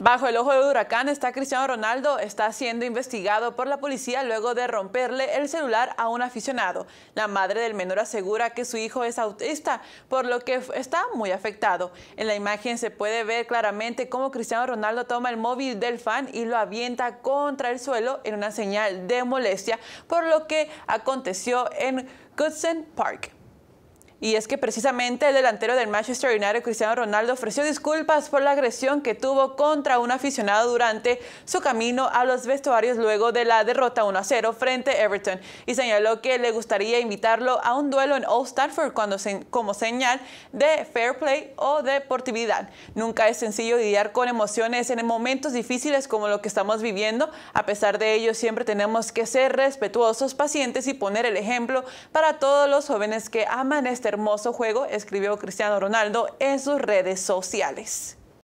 Bajo el ojo de huracán está Cristiano Ronaldo, está siendo investigado por la policía luego de romperle el celular a un aficionado. La madre del menor asegura que su hijo es autista, por lo que está muy afectado. En la imagen se puede ver claramente cómo Cristiano Ronaldo toma el móvil del fan y lo avienta contra el suelo en una señal de molestia por lo que aconteció en Goodson Park. Y es que precisamente el delantero del Manchester United, Cristiano Ronaldo, ofreció disculpas por la agresión que tuvo contra un aficionado durante su camino a los vestuarios luego de la derrota 1-0 frente a Everton y señaló que le gustaría invitarlo a un duelo en Old Trafford cuando como señal de fair play o deportividad. Nunca es sencillo lidiar con emociones en momentos difíciles como lo que estamos viviendo. A pesar de ello, siempre tenemos que ser respetuosos, pacientes y poner el ejemplo para todos los jóvenes que aman este hermoso juego, escribió Cristiano Ronaldo en sus redes sociales.